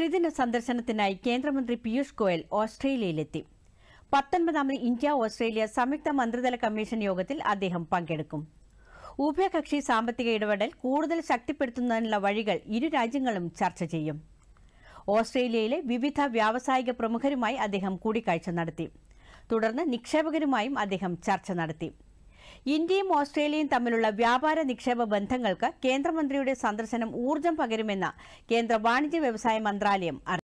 ത്രിദിന സന്ദർശനത്തിനായി കേന്ദ്രമന്ത്രി പീയൂഷ് ഗോയൽ ഓസ്ട്രേലിയയിലെത്തി പത്തൊൻപതാമത് ഇന്ത്യ ഓസ്ട്രേലിയ സംയുക്ത മന്ത്രിതല കമ്മീഷൻ യോഗത്തിൽ അദ്ദേഹം പങ്കെടുക്കും ഉഭയകക്ഷി സാമ്പത്തിക ഇടപെടൽ കൂടുതൽ ശക്തിപ്പെടുത്തുന്നതിനുള്ള വഴികൾ ഇരു രാജ്യങ്ങളും ചർച്ച ചെയ്യും ഓസ്ട്രേലിയയിലെ വിവിധ വ്യാവസായിക പ്രമുഖരുമായി അദ്ദേഹം കൂടിക്കാഴ്ച നടത്തി തുടർന്ന് നിക്ഷേപകരുമായും അദ്ദേഹം ചർച്ച നടത്തി ഇന്ത്യയും ഓസ്ട്രേലിയയും തമ്മിലുള്ള വ്യാപാര നിക്ഷേപ ബന്ധങ്ങൾക്ക് കേന്ദ്രമന്ത്രിയുടെ സന്ദർശനം ഊർജ്ജം പകരുമെന്ന് കേന്ദ്ര വാണിജ്യ വ്യവസായ മന്ത്രാലയം